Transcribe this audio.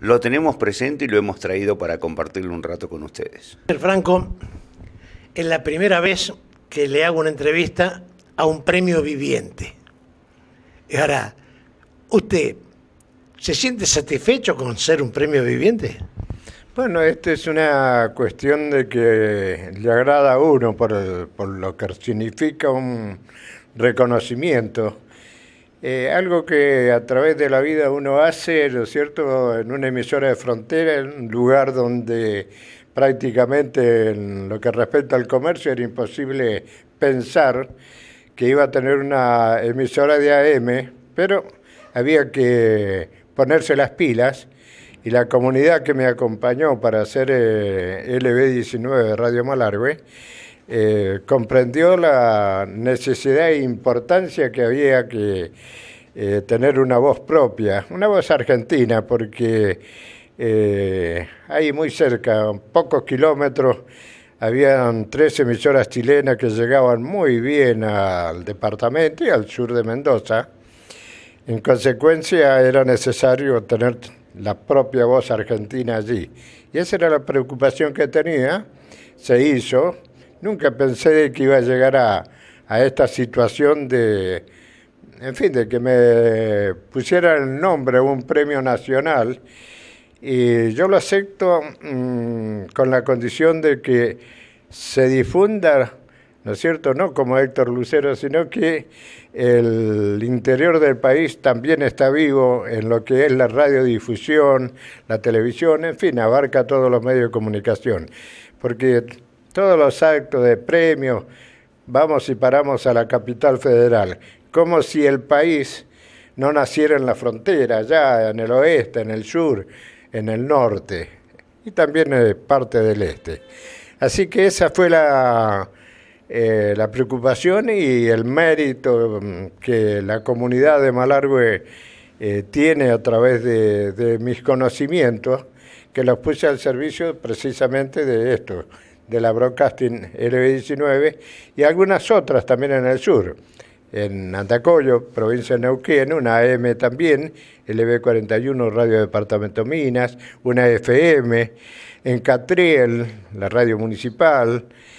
lo tenemos presente y lo hemos traído para compartirlo un rato con ustedes. Franco, es la primera vez que le hago una entrevista a un premio viviente. Y ahora, ¿usted se siente satisfecho con ser un premio viviente? Bueno, esta es una cuestión de que le agrada a uno por, por lo que significa un reconocimiento eh, algo que a través de la vida uno hace, ¿no es cierto?, en una emisora de frontera, en un lugar donde prácticamente en lo que respecta al comercio era imposible pensar que iba a tener una emisora de AM, pero había que ponerse las pilas y la comunidad que me acompañó para hacer eh, LB19 Radio Malargue eh, comprendió la necesidad e importancia que había que eh, tener una voz propia, una voz argentina, porque eh, ahí muy cerca, pocos kilómetros, habían tres emisoras chilenas que llegaban muy bien al departamento y al sur de Mendoza. En consecuencia, era necesario tener la propia voz argentina allí. Y esa era la preocupación que tenía. Se hizo, Nunca pensé que iba a llegar a, a esta situación de, en fin, de que me pusiera el nombre a un premio nacional. Y yo lo acepto mm, con la condición de que se difunda, ¿no es cierto? No como Héctor Lucero, sino que el interior del país también está vivo en lo que es la radiodifusión, la televisión, en fin, abarca todos los medios de comunicación. Porque todos los actos de premio, vamos y paramos a la capital federal, como si el país no naciera en la frontera, allá en el oeste, en el sur, en el norte y también en parte del este. Así que esa fue la, eh, la preocupación y el mérito mm, que la comunidad de Malargüe eh, tiene a través de mis conocimientos, que los puse al servicio precisamente de esto, de la Broadcasting LB19 y algunas otras también en el sur. En Antacoyo, provincia de Neuquén, una AM también, LB41, Radio Departamento Minas, una FM, en Catriel, la radio municipal,